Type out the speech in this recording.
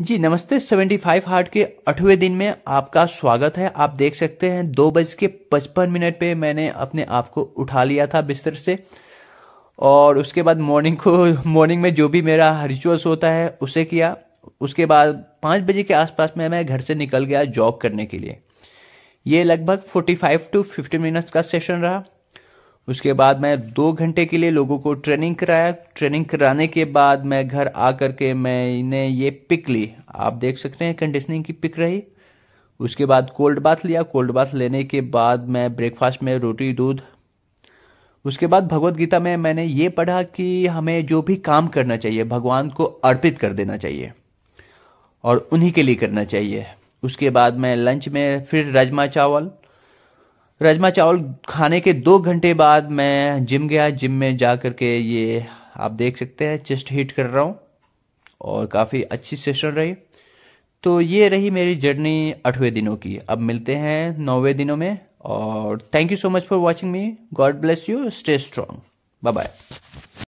जी नमस्ते 75 हार्ट के अठवें दिन में आपका स्वागत है आप देख सकते हैं दो बज के पचपन मिनट पे मैंने अपने आप को उठा लिया था बिस्तर से और उसके बाद मॉर्निंग को मॉर्निंग में जो भी मेरा रिचुअल्स होता है उसे किया उसके बाद पाँच बजे के आसपास में मैं घर से निकल गया जॉग करने के लिए ये लगभग 45 टू फिफ्टी मिनट्स का सेशन रहा उसके बाद मैं दो घंटे के लिए लोगों को ट्रेनिंग कराया ट्रेनिंग कराने के बाद मैं घर आ करके के मैंने ये पिक ली आप देख सकते हैं कंडीशनिंग की पिक रही उसके बाद कोल्ड बाथ लिया कोल्ड बाथ लेने के बाद मैं ब्रेकफास्ट में रोटी दूध उसके बाद भगवत गीता में मैंने ये पढ़ा कि हमें जो भी काम करना चाहिए भगवान को अर्पित कर देना चाहिए और उन्हीं के लिए करना चाहिए उसके बाद मैं लंच में फिर राजमा चावल राजमा चावल खाने के दो घंटे बाद मैं जिम गया जिम में जा कर के ये आप देख सकते हैं चेस्ट हीट कर रहा हूँ और काफ़ी अच्छी सेशन रही तो ये रही मेरी जर्नी आठवें दिनों की अब मिलते हैं नौवें दिनों में और thank you so much for watching me God bless you stay strong bye bye